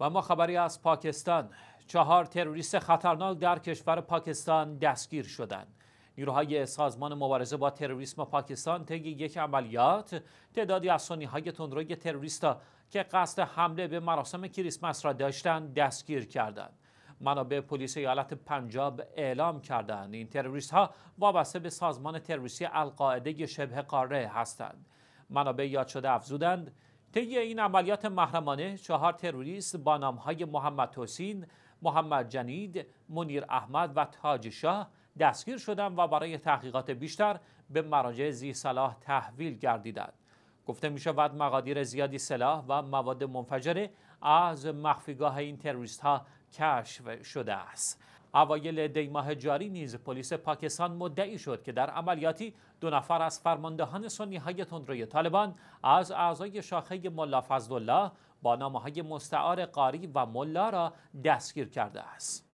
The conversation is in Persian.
و ما خبری از پاکستان چهار تروریست خطرناک در کشور پاکستان دستگیر شدند نیروهای سازمان مبارزه با تروریسم پاکستان طی یک عملیات تعدادی از سنیهای تندروی تروریستا که قصد حمله به مراسم کریسمس را داشتند دستگیر کردند منابع پلیس ایالت پنجاب اعلام کردند این تروریست ها وابسته به سازمان تروریستی القاعده شبه قاره هستند منابع یاد شده افزودند طی این عملیات محرمانه چهار تروریست با نامهای محمد حسین، محمد جنید، منیر احمد و تاج شاه دستگیر شدند و برای تحقیقات بیشتر به مراجع زی تحویل گردیدند. گفته می شود مقادیر زیادی سلاح و مواد منفجره از مخفیگاه این تروریست ها کشف شده است. اوایل دی ماه جاری نیز پلیس پاکستان مدعی شد که در عملیاتی دو نفر از فرماندهان سنی های تندروی طالبان از اعضای شاخه ملا فضلالله با نامه های مستعار قاری و ملا را دستگیر کرده است.